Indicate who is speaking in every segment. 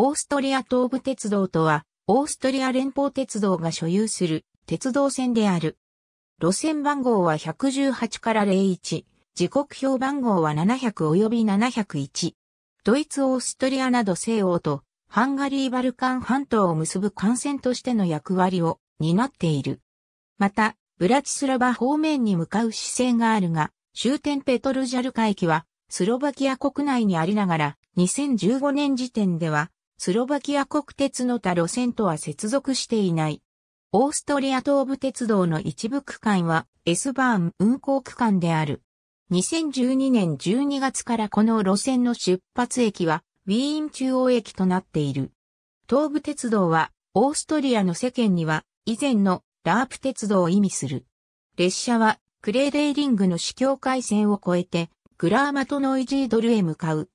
Speaker 1: オーストリア東部鉄道とは、オーストリア連邦鉄道が所有する鉄道線である。路線番号は118から01、時刻表番号は700及び701。ドイツ・オーストリアなど西欧とハンガリー・バルカン半島を結ぶ幹線としての役割を担っている。また、ブラチスラバ方面に向かう姿勢があるが、終点ペトルジャルカ駅はスロバキア国内にありながら、2015年時点ではスロバキア国鉄の他路線とは接続していない。オーストリア東部鉄道の一部区間は S バーン運行区間である。2012年12月からこの路線の出発駅はウィーン中央駅となっている。東部鉄道はオーストリアの世間には以前のラープ鉄道を意味する。列車はクレーデーリングの市境界線を越えてグラーマトノイジードルへ向かう。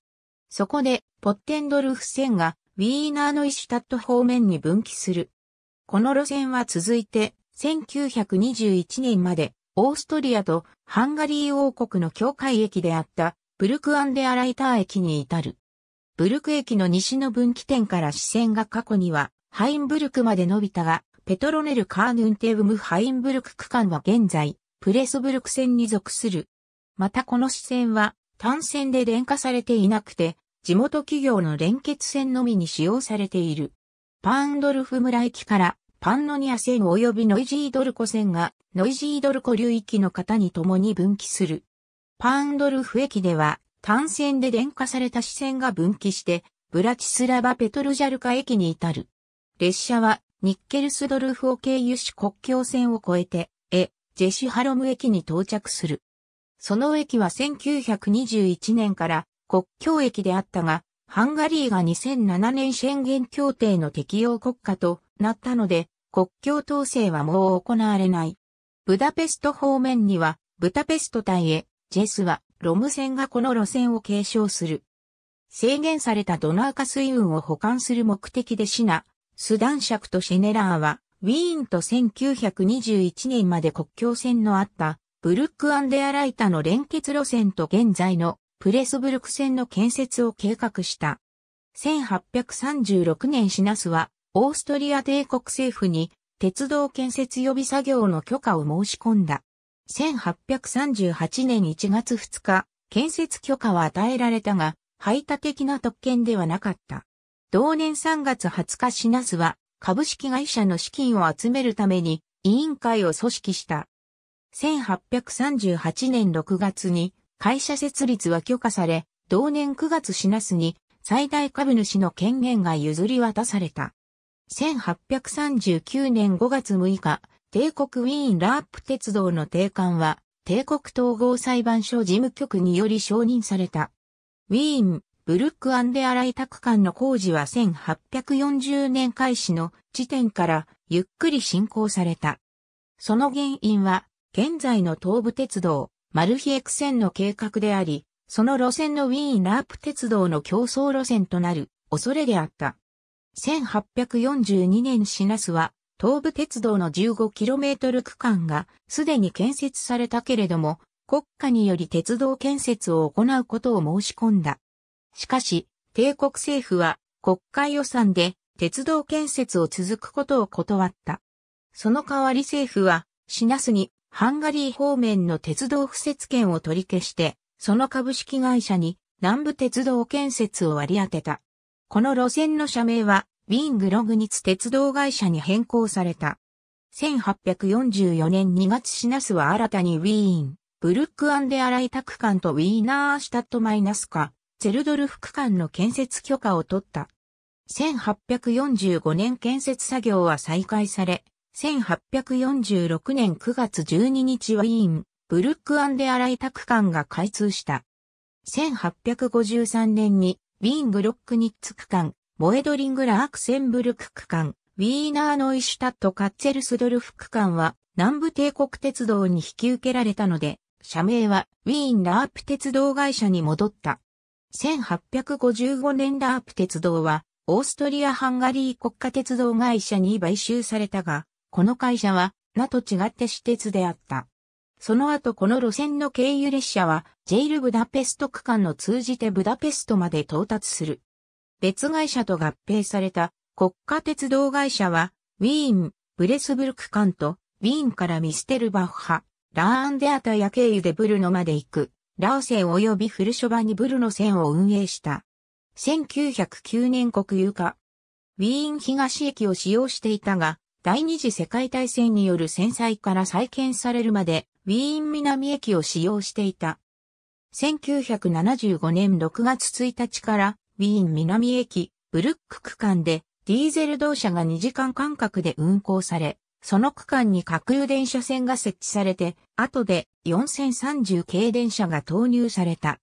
Speaker 1: そこでポッテンドルフ線がウィーナーのイシュタット方面に分岐する。この路線は続いて、1921年まで、オーストリアとハンガリー王国の境界駅であったブルクアンデアライター駅に至る。ブルク駅の西の分岐点から支線が過去にはハインブルクまで伸びたが、ペトロネル・カーヌンテウム・ハインブルク区間は現在、プレスブルク線に属する。またこの視線は単線で電化されていなくて、地元企業の連結線のみに使用されている。パーンドルフ村駅からパンノニア線及びノイジードルコ線がノイジードルコ流域の方に共に分岐する。パーンドルフ駅では単線で電化された支線が分岐してブラチスラバペトルジャルカ駅に至る。列車はニッケルスドルフを経由し国境線を越えて、エ・ジェシュハロム駅に到着する。その駅は1921年から国境駅であったが、ハンガリーが2007年宣言協定の適用国家となったので、国境統制はもう行われない。ブダペスト方面には、ブダペスト隊へ、ジェスは、ロム線がこの路線を継承する。制限されたドナーカ水運を保管する目的でシナ、スダンシャクとシェネラーは、ウィーンと1921年まで国境線のあった、ブルックアンデアライタの連結路線と現在のプレスブルク線の建設を計画した。1836年シナスは、オーストリア帝国政府に、鉄道建設予備作業の許可を申し込んだ。1838年1月2日、建設許可は与えられたが、排他的な特権ではなかった。同年3月20日シナスは、株式会社の資金を集めるために、委員会を組織した。1838年6月に、会社設立は許可され、同年9月シナスに最大株主の権限が譲り渡された。1839年5月6日、帝国ウィーンラープ鉄道の定款は、帝国統合裁判所事務局により承認された。ウィーン、ブルックアンデアライタ区間の工事は1840年開始の時点からゆっくり進行された。その原因は、現在の東武鉄道、マルヒエクンの計画であり、その路線のウィーン・ラープ鉄道の競争路線となる恐れであった。1842年シナスは、東武鉄道の 15km 区間がすでに建設されたけれども、国家により鉄道建設を行うことを申し込んだ。しかし、帝国政府は国会予算で鉄道建設を続くことを断った。その代わり政府は、シナスにハンガリー方面の鉄道敷設権を取り消して、その株式会社に南部鉄道建設を割り当てた。この路線の社名は、ウィングログニツ鉄道会社に変更された。1844年2月シナスは新たにウィーン、ブルックアンデアライタ区間とウィーナーシュタットマイナスか、ゼルドルフ区間の建設許可を取った。1845年建設作業は再開され、1846年9月12日はィーン、ブルックアンデアライタ区間が開通した。1853年に、ウィーングロックニッツ区間、モエドリングラークセンブルク区間、ウィーナーノイシュタットカッツェルスドルフ区間は、南部帝国鉄道に引き受けられたので、社名はウィーンラープ鉄道会社に戻った。1855年ラープ鉄道はオーストリア・ハンガリー国家鉄道会社に買収されたが、この会社は、名と違って私鉄であった。その後この路線の経由列車は、ジェイルブダペスト区間の通じてブダペストまで到達する。別会社と合併された国家鉄道会社は、ウィーン、ブレスブル区間と、ウィーンからミステルバッハ、ラーンデアタや経由でブルノまで行く、ラーセン及びフルショバにブルノ線を運営した。1909年国有化。ウィーン東駅を使用していたが、第二次世界大戦による戦災から再建されるまで、ウィーン南駅を使用していた。1975年6月1日から、ウィーン南駅、ブルック区間で、ディーゼル動車が2時間間隔で運行され、その区間に各油電車線が設置されて、後で4030系電車が投入された。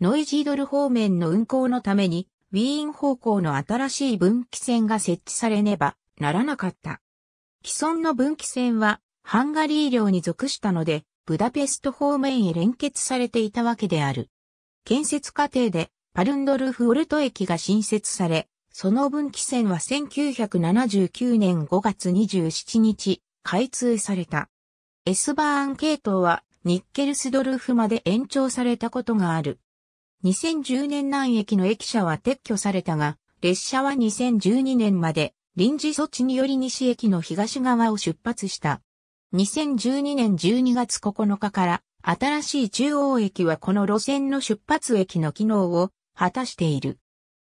Speaker 1: ノイジードル方面の運行のために、ウィーン方向の新しい分岐線が設置されねばならなかった。既存の分岐線はハンガリー領に属したので、ブダペスト方面へ連結されていたわけである。建設過程でパルンドルフ・オルト駅が新設され、その分岐線は1979年5月27日、開通された。エスバーン系統はニッケルスドルフまで延長されたことがある。2010年南駅の駅舎は撤去されたが、列車は2012年まで臨時措置により西駅の東側を出発した。2012年12月9日から新しい中央駅はこの路線の出発駅の機能を果たしている。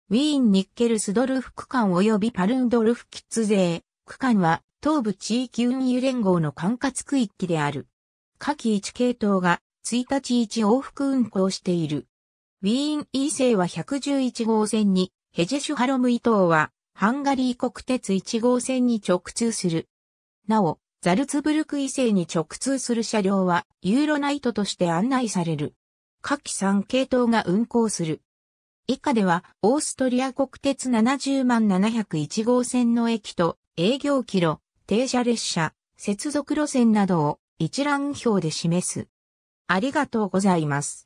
Speaker 1: ウィーン・ニッケルスドルフ区間及びパルンドルフ・キッズゼー区間は東部地域運輸連合の管轄区域である。下記1系統が1日1往復運行している。ウィーン・イーセイは111号線にヘジェシュハロムイ島はハンガリー国鉄1号線に直通する。なお、ザルツブルク以西に直通する車両はユーロナイトとして案内される。下記3系統が運行する。以下では、オーストリア国鉄70万701号線の駅と営業キロ、停車列車、接続路線などを一覧表で示す。ありがとうございます。